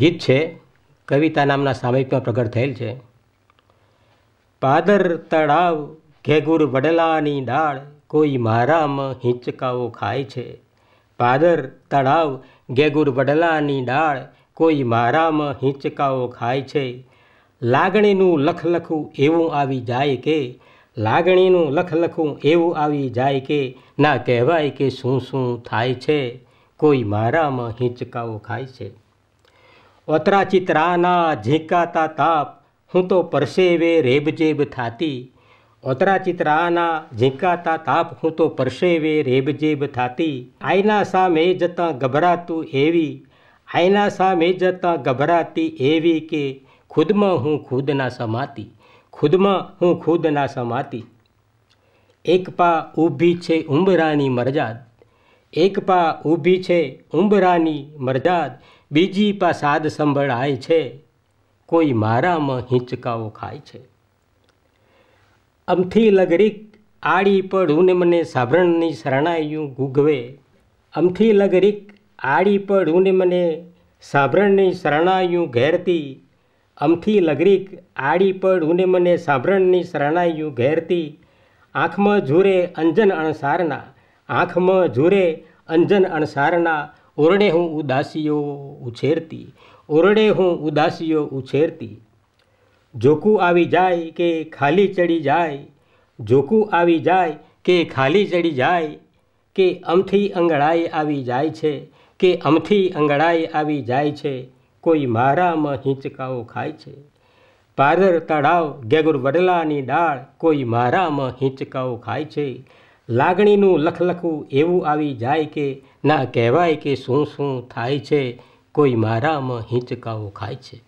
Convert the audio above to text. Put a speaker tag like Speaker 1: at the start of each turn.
Speaker 1: ગીત છે કવિતા નામના સામયિકમાં પ્રગટ થયેલ છે પાદર તળાવ ઘેગુર વડલાની ડાળ કોઈ મારામાં હિંચકાઓ ખાય છે પાદર તળાવ ઘેગુર વડલાની ડાળ કોઈ મારામાં હિંચકાઓ ખાય છે લાગણીનું લખલખું એવું આવી જાય કે લાગણીનું લખ લખું એવું આવી જાય કે ના કહેવાય કે શું શું થાય છે કોઈ મારામાં હિંચકાઓ ખાય છે ઓતરાચિત્રાના ઝીંકાતા તાપ હું તો પરસેવે રેબજેબ થાતી ઓતરાચિત્રાના ઝીંકાતા તાપ હું તો પરસેવે રેબજેબ થાતી આઈના સામે જતાં ગભરાતું એવી આઈના સામે જતાં ગભરાતી એવી કે ખુદમાં હું ખુદના સમાતી ખુદમાં હું ખુદના સમાતી એક પા ઊભી છે ઉંબરાની મરજાદ એક પા ઊભી છે ઉંબરાની મરજાદ બીજી પા સાદ સંભળાય છે કોઈ મારામાં હિંચકાઓ ખાય છે અમથી લગરીક આડી પડ ઊને મને સાભરણની શરણાયું ગુગવે અમથી લગરીક આડી પડ ઊને મને સાંભરણની શરણાયું ઘેરતી અમથી લગરીક આડી પડ ઉને મને સાંભરણની શરણાયું ઘેરતી આંખમાં ઝૂરે અંજન અણસારના આંખમાં જોરે અંજન અણસારના ઓરડે હું ઉદાસીઓ ઉછેરતી ઓરડે હું ઉદાસીઓ ઉછેરતી જોકું આવી જાય કે ખાલી ચડી જાય જોકું આવી જાય કે ખાલી ચડી જાય કે અમથી અંગળાઈ આવી જાય છે કે અમથી અંગળાઈ આવી જાય છે કોઈ મારામાં હિંચકાઓ ખાય છે પાદર તળાવ ગેગુર વડલાની ડાળ કોઈ મારામાં હિંચકાઓ ખાય છે લાગણીનું લખલખું એવું આવી જાય કે ના કહેવાય કે શું શું થાય છે કોઈ મારામાં હિંચકાઓ ખાય છે